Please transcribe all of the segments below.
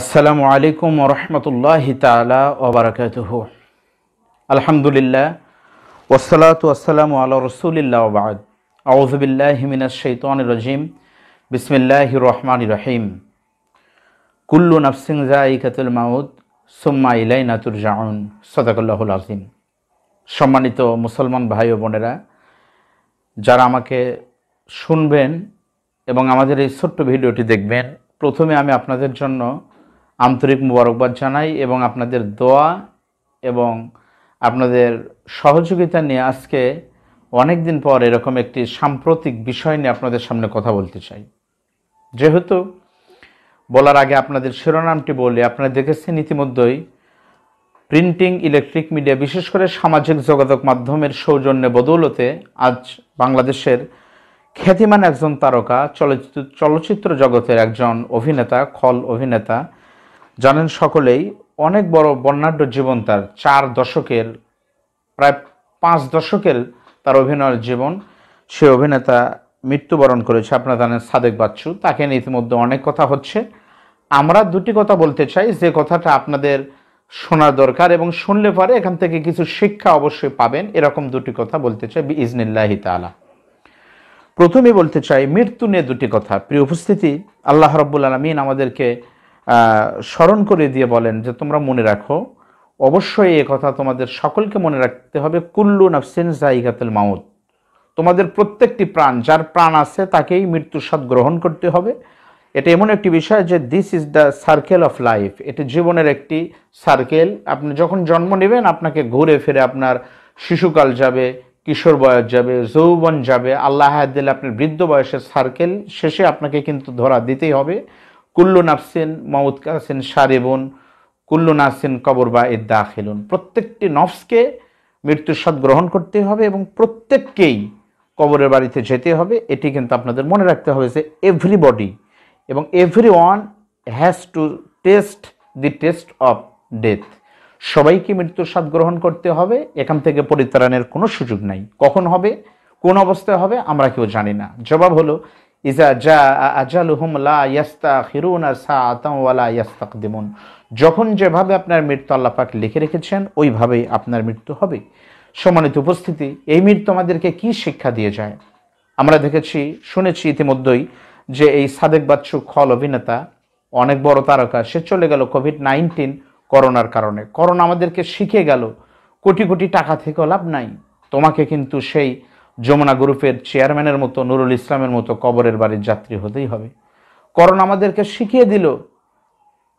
আসসালামু আলাইকুম ওরহমতুল্লাহ তালা ওবরাকাত আলহামদুলিল্লাহ ওসলাত ওসালামু আল রসুলিল্লা ওবাদ আউজবিল্লাহ হিমিনা শৈতান রজিম বিসমিল্লাহ রহমান রহিম কুল্লু নাফসিং জাইকাতুল মাউদ সুম্মা ইলাই নাতুর জাউন সদাকুল্লাহুল আজিম সম্মানিত মুসলমান ভাই ও বোনেরা যারা আমাকে শুনবেন এবং আমাদের এই ছোট্ট ভিডিওটি দেখবেন প্রথমে আমি আপনাদের জন্য আন্তরিক মুবারকবাদ জানাই এবং আপনাদের দোয়া এবং আপনাদের সহযোগিতা নিয়ে আজকে অনেক দিন পর এরকম একটি সাম্প্রতিক বিষয় নিয়ে আপনাদের সামনে কথা বলতে চাই যেহেতু বলার আগে আপনাদের শিরোনামটি বলে আপনারা দেখেছেন ইতিমধ্যেই প্রিন্টিং ইলেকট্রিক মিডিয়া বিশেষ করে সামাজিক যোগাযোগ মাধ্যমের সৌজন্যে বদৌলতে আজ বাংলাদেশের খ্যাতিমান একজন তারকা চলচ্চিত্র চলচ্চিত্র জগতের একজন অভিনেতা খল অভিনেতা জানেন সকলেই অনেক বড় বর্ণাঢ্য জীবন তার চার দশকের প্রায় পাঁচ দশকের তার অভিনয়ের জীবন সে অভিনেতা মৃত্যুবরণ করেছে আপনার জানেন সাদেক বাচ্চু তাকে নিয়ে ইতিমধ্যে অনেক কথা হচ্ছে আমরা দুটি কথা বলতে চাই যে কথাটা আপনাদের শোনার দরকার এবং শুনলে পরে এখান থেকে কিছু শিক্ষা অবশ্যই পাবেন এরকম দুটি কথা বলতে চাই বি ইজনিল্লাহি তালা প্রথমে বলতে চাই মৃত্যু নিয়ে দুটি কথা প্রিয় উপস্থিতি আল্লাহ রব্বুল আলমিন আমাদেরকে স্মরণ করে দিয়ে বলেন যে তোমরা মনে রাখো অবশ্যই এ কথা তোমাদের সকলকে মনে রাখতে হবে কুল্লু নাফসিন জাইগাতুল মাউত তোমাদের প্রত্যেকটি প্রাণ যার প্রাণ আছে তাকেই মৃত্যুর স্বাদ গ্রহণ করতে হবে এটা এমন একটি বিষয় যে this is the circle of life এটি জীবনের একটি সার্কেল আপনি যখন জন্ম নেবেন আপনাকে ঘুরে ফিরে আপনার শিশুকাল যাবে কিশোর বয়স যাবে যৌবন যাবে আল্লাহ দিলে আপনার বৃদ্ধ বয়সের সার্কেল শেষে আপনাকে কিন্তু ধরা দিতেই হবে কুল্লু নাফসেন মমত কাসেন বোন কুল্লু নাসেন কবর বা এর দা খেলুন প্রত্যেকটি নফসকে মৃত্যুর সৎ গ্রহণ করতে হবে এবং প্রত্যেককেই কবরের বাড়িতে যেতে হবে এটি কিন্তু আপনাদের মনে রাখতে হবে যে এভরিবডি এবং every one has to taste the taste of death সবাইকে মৃত্যুর স্বাদ গ্রহণ করতে হবে এখান থেকে পরিত্রাণের কোনো সুযোগ নাই কখন হবে কোন অবস্থায় হবে আমরা কেউ জানি না জবাব হলো ইজা লা ইয়াস্তা আর যখন যেভাবে আপনার মৃত্যু আল্লাপাক লিখে রেখেছেন ওইভাবেই আপনার মৃত্যু হবে সম্মানিত উপস্থিতি এই মৃত্যু আমাদেরকে কি শিক্ষা দিয়ে যায় আমরা দেখেছি শুনেছি ইতিমধ্যেই যে এই সাদেক বাচ্চু খল অভিনেতা অনেক বড় তারকা সে চলে গেল কোভিড নাইন্টিন করোনার কারণে করোনা আমাদেরকে শিখে গেল কোটি কোটি টাকা থেকে লাভ নাই তোমাকে কিন্তু সেই যমুনা গ্রুপের চেয়ারম্যানের মতো নুরুল ইসলামের মতো কবরের বাড়ির যাত্রী হতেই হবে করোনা আমাদেরকে শিখিয়ে দিল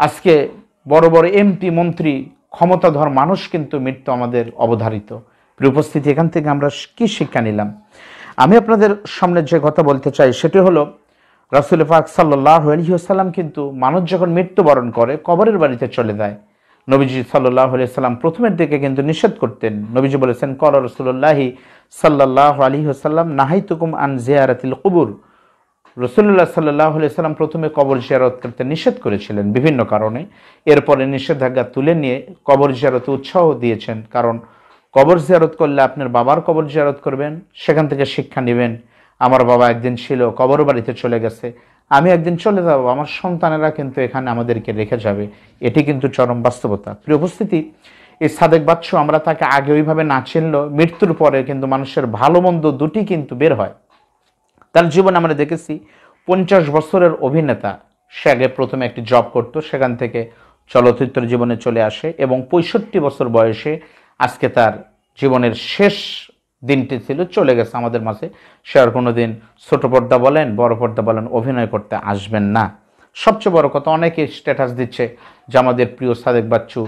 আজকে বড় বড় এমপি মন্ত্রী ক্ষমতাধর মানুষ কিন্তু মৃত্যু আমাদের অবধারিত উপস্থিতি এখান থেকে আমরা কি শিক্ষা নিলাম আমি আপনাদের সামনে যে কথা বলতে চাই সেটি হলো রাসুল ফাক সাল্লাহ আলহিউসাল্লাম কিন্তু মানুষ যখন মৃত্যুবরণ করে কবরের বাড়িতে চলে যায় নবীজি সাল্লাহ সাল্লাম প্রথমের দিকে কিন্তু নিষেধ করতেন নবীজি বলেছেন কর রসুল্লাহি সাল্লাহ আলী সাল্লাম তুকুম আন জিয়ারাতিল কবুর রসুল্লাহ সাল্লাহ সাল্লাম প্রথমে কবর জিয়ারত করতে নিষেধ করেছিলেন বিভিন্ন কারণে এরপরে নিষেধাজ্ঞা তুলে নিয়ে কবর জিয়ারতে উৎসাহ দিয়েছেন কারণ কবর জিয়ারত করলে আপনার বাবার কবর জিয়ারত করবেন সেখান থেকে শিক্ষা নেবেন আমার বাবা একদিন ছিল কবর বাড়িতে চলে গেছে আমি একদিন চলে যাব আমার সন্তানেরা কিন্তু এখানে আমাদেরকে রেখে যাবে এটি কিন্তু চরম বাস্তবতা প্রিয় উপস্থিতি এই সাদেক বাচ্চু আমরা তাকে আগে ওইভাবে না চিনল মৃত্যুর পরে কিন্তু মানুষের ভালো মন্দ দুটি কিন্তু বের হয় তার জীবন আমরা দেখেছি পঞ্চাশ বছরের অভিনেতা সে আগে প্রথমে একটি জব করতো সেখান থেকে চলচ্চিত্র জীবনে চলে আসে এবং পঁয়ষট্টি বছর বয়সে আজকে তার জীবনের শেষ দিনটি ছিল চলে গেছে আমাদের মাঝে সে আর কোনো দিন ছোটো পর্দা বলেন বড় পর্দা বলেন অভিনয় করতে আসবেন না সবচেয়ে বড় কথা অনেকে স্ট্যাটাস দিচ্ছে যে আমাদের প্রিয় সাদেক বাচ্চু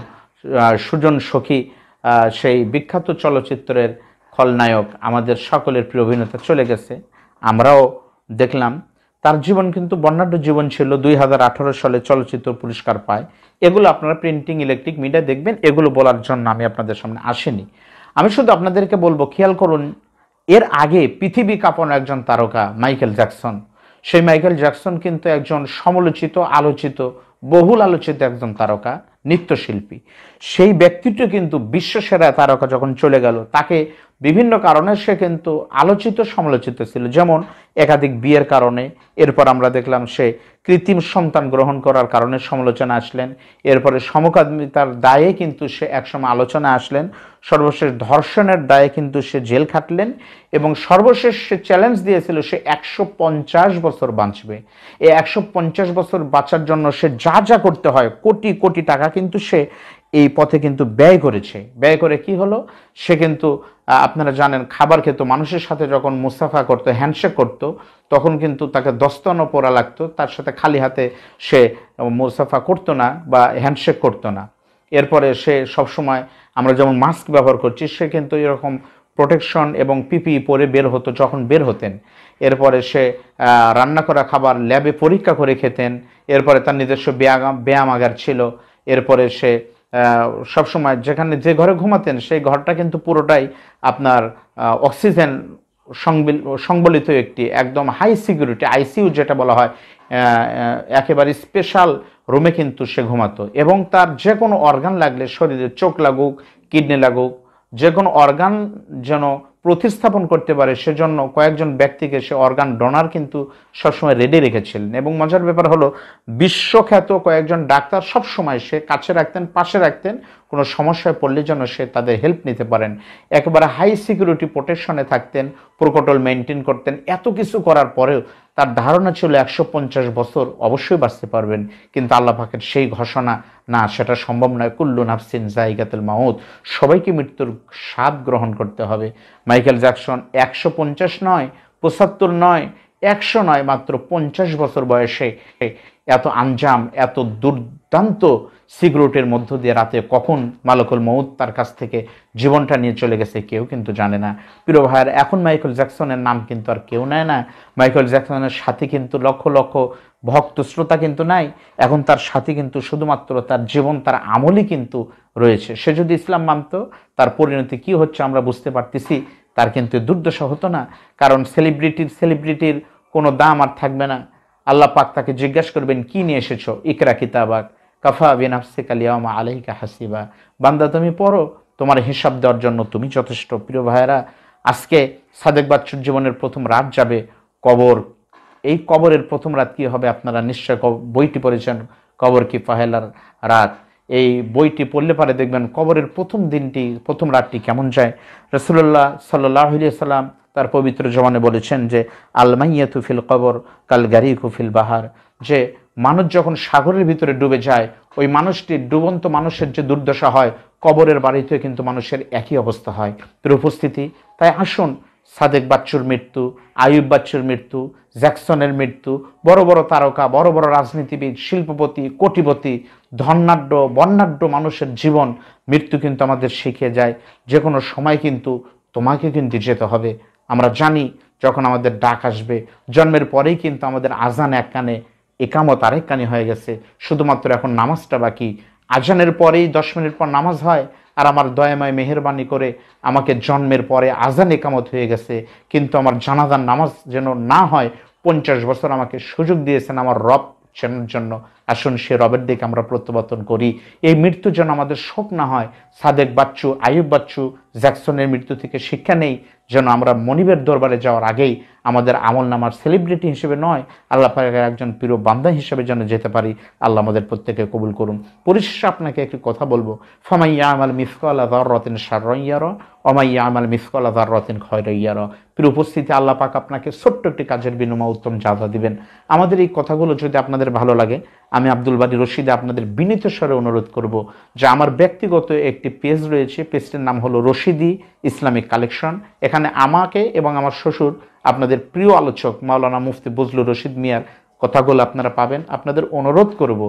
সুজন সখী সেই বিখ্যাত চলচ্চিত্রের খলনায়ক আমাদের সকলের প্রিয় অভিনেতা চলে গেছে আমরাও দেখলাম তার জীবন কিন্তু বর্ণাঢ্য জীবন ছিল দুই সালে চলচ্চিত্র পুরস্কার পায় এগুলো আপনারা প্রিন্টিং ইলেকট্রিক মিডিয়া দেখবেন এগুলো বলার জন্য আমি আপনাদের সামনে আসিনি আমি শুধু আপনাদেরকে বলবো খেয়াল করুন এর আগে পৃথিবী কাঁপন একজন তারকা মাইকেল জ্যাকসন সেই মাইকেল জ্যাকসন কিন্তু একজন সমালোচিত আলোচিত বহুল আলোচিত একজন তারকা নৃত্যশিল্পী সেই ব্যক্তিটি কিন্তু বিশ্বসেরা তারকা যখন চলে গেল তাকে বিভিন্ন কারণে সে কিন্তু আলোচিত সমালোচিত ছিল যেমন একাধিক বিয়ের কারণে এরপর আমরা দেখলাম সে কৃত্রিম সন্তান গ্রহণ করার কারণে সমালোচনা আসলেন এরপরে সমকামিতার দায়ে কিন্তু সে একসময় আলোচনা আসলেন সর্বশেষ ধর্ষণের দায়ে কিন্তু সে জেল খাটলেন এবং সর্বশেষ সে চ্যালেঞ্জ দিয়েছিল সে একশো পঞ্চাশ বছর বাঁচবে এই একশো পঞ্চাশ বছর বাঁচার জন্য সে যা যা করতে হয় কোটি কোটি টাকা কিন্তু সে এই পথে কিন্তু ব্যয় করেছে ব্যয় করে কি হলো সে কিন্তু আপনারা জানেন খাবার খেত মানুষের সাথে যখন মুস্তাফা করতো হ্যান্ডশেক করত তখন কিন্তু তাকে দস্তন পরা লাগতো তার সাথে খালি হাতে সে মুস্তাফা করতো না বা হ্যান্ডশেক করতো না এরপরে সে সবসময় আমরা যেমন মাস্ক ব্যবহার করছি সে কিন্তু এরকম প্রোটেকশন এবং পিপি পরে বের হতো যখন বের হতেন এরপরে সে রান্না করা খাবার ল্যাবে পরীক্ষা করে খেতেন এরপরে তার নিজস্ব ব্যায়াম ব্যায়ামাগার ছিল এরপরে সে সবসময় যেখানে যে ঘরে ঘুমাতেন সেই ঘরটা কিন্তু পুরোটাই আপনার অক্সিজেন সংবলিত একটি একদম হাই সিকিউরিটি আইসিউ যেটা বলা হয় একেবারে স্পেশাল রুমে কিন্তু সে ঘুমাতো এবং তার যে কোনো অর্গান লাগলে শরীরে চোখ লাগুক কিডনি লাগুক যে কোনো অর্গান যেন প্রতিস্থাপন করতে পারে সেজন্য কয়েকজন ব্যক্তিকে সে অর্গান ডোনার কিন্তু সবসময় রেডি রেখেছিলেন এবং মজার ব্যাপার হলো বিশ্বখ্যাত কয়েকজন ডাক্তার সবসময় সে কাছে রাখতেন পাশে রাখতেন কোনো সমস্যায় পড়লে যেন সে তাদের হেল্প নিতে পারেন একবারে হাই সিকিউরিটি প্রোটেকশনে থাকতেন প্রকটল মেনটেন করতেন এত কিছু করার পরেও তার ধারণা ছিল একশো পঞ্চাশ বছর অবশ্যই বাঁচতে পারবেন কিন্তু আল্লাহ পাকের সেই ঘোষণা না সেটা সম্ভব নয় কুল্লু নাফসিন জাইগাতুল মাহুদ সবাইকে মৃত্যুর স্বাদ গ্রহণ করতে হবে মাইকেল জ্যাকসন একশো পঞ্চাশ নয় পঁচাত্তর নয় একশো নয় মাত্র পঞ্চাশ বছর বয়সে এত আঞ্জাম এত দুর্দান্ত সিগরেটের মধ্য দিয়ে রাতে কখন মালকুল মৌত তার কাছ থেকে জীবনটা নিয়ে চলে গেছে কেউ কিন্তু জানে না প্রিয় ভাইয়ের এখন মাইকেল জ্যাকসনের নাম কিন্তু আর কেউ নেয় না মাইকেল জ্যাকসনের সাথে কিন্তু লক্ষ লক্ষ ভক্ত শ্রোতা কিন্তু নাই এখন তার সাথে কিন্তু শুধুমাত্র তার জীবন তার আমলই কিন্তু রয়েছে সে যদি ইসলাম মানত তার পরিণতি কি হচ্ছে আমরা বুঝতে পারতেছি তার কিন্তু দুর্দশা হতো না কারণ সেলিব্রিটির সেলিব্রিটির কোনো দাম আর থাকবে না আল্লাহ পাক তাকে জিজ্ঞাসা করবেন কি নিয়ে এসেছো ইকরা কিতাবাক কাফা বিনাফসিক আলিয়ামা আলহিকা হাসিবা বান্দা তুমি পড়ো তোমার হিসাব দেওয়ার জন্য তুমি যথেষ্ট প্রিয় ভাইয়েরা আজকে সাদেক বাচ্চুর জীবনের প্রথম রাত যাবে কবর এই কবরের প্রথম রাত কী হবে আপনারা নিশ্চয় বইটি পড়েছেন কবর কি পাহেলার রাত এই বইটি পড়লে পারে দেখবেন কবরের প্রথম দিনটি প্রথম রাতটি কেমন যায় রসুল্লাহ সাল্লাহ সাল্লাম তার পবিত্র জমানে বলেছেন যে আলমাইয়া তুফিল কবর কাল গারিকু কুফিল বাহার যে মানুষ যখন সাগরের ভিতরে ডুবে যায় ওই মানুষটির ডুবন্ত মানুষের যে দুর্দশা হয় কবরের বাড়িতে কিন্তু মানুষের একই অবস্থা হয় তোর উপস্থিতি তাই আসুন সাদেক বাচ্চুর মৃত্যু আয়ুব বাচ্চুর মৃত্যু জ্যাকসনের মৃত্যু বড় বড় তারকা বড় বড় রাজনীতিবিদ শিল্পপতি কোটিপতি ধন্যাঢ্য বন্যাঢ্য মানুষের জীবন মৃত্যু কিন্তু আমাদের শিখিয়ে যায় যে কোনো সময় কিন্তু তোমাকে কিন্তু যেতে হবে আমরা জানি যখন আমাদের ডাক আসবে জন্মের পরেই কিন্তু আমাদের আজান এক কানে একামত আরেক কানে হয়ে গেছে শুধুমাত্র এখন নামাজটা বাকি আজানের পরেই দশ মিনিট পর নামাজ হয় আর আমার দয়াময় মেহরবানি করে আমাকে জন্মের পরে আজান একামত হয়ে গেছে কিন্তু আমার জানাজান নামাজ যেন না হয় পঞ্চাশ বছর আমাকে সুযোগ দিয়েছেন আমার রব জন্য আসুন সে রবের দিকে আমরা প্রত্যাবর্তন করি এই মৃত্যু যেন আমাদের শোক না হয় সাদেক বাচ্চু আয়ুব বাচ্চু জ্যাকসনের মৃত্যু থেকে শিক্ষা নেই যেন আমরা মনিবের দরবারে যাওয়ার আগেই আমাদের আমল নামার সেলিব্রিটি হিসেবে নয় আল্লাহ পাকের একজন প্রিয় বান্ধা হিসেবে যেন যেতে পারি আল্লাহ আমাদের প্রত্যেকে কবুল করুন পরিশেষে আপনাকে একটি কথা বলবো ফামাইয়া আমাল মিসকল আল্লাহ রতিন সার অমাইয়া আমাল মিসকলা জার রতেন খয়রা ইয়ার প্রিয় উপস্থিতি আল্লাহ পাক আপনাকে ছোট্ট একটি কাজের বিনিময় উত্তম জাদা দিবেন আমাদের এই কথাগুলো যদি আপনাদের ভালো লাগে আমি আব্দুল বাড়ি রশিদে আপনাদের বিনীত স্বরে অনুরোধ করব যে আমার ব্যক্তিগত একটি পেজ রয়েছে পেজটির নাম হলো রশিদি ইসলামিক কালেকশন এখানে আমাকে এবং আমার শ্বশুর আপনাদের প্রিয় আলোচক মাওলানা মুফতি বজলু রশিদ মিয়ার কথাগুলো আপনারা পাবেন আপনাদের অনুরোধ করব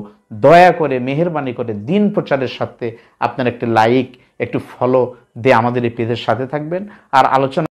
দয়া করে মেহরবানি করে দিন প্রচারের সাথে আপনার একটি লাইক একটু ফলো দিয়ে আমাদের এই পেজের সাথে থাকবেন আর আলোচনা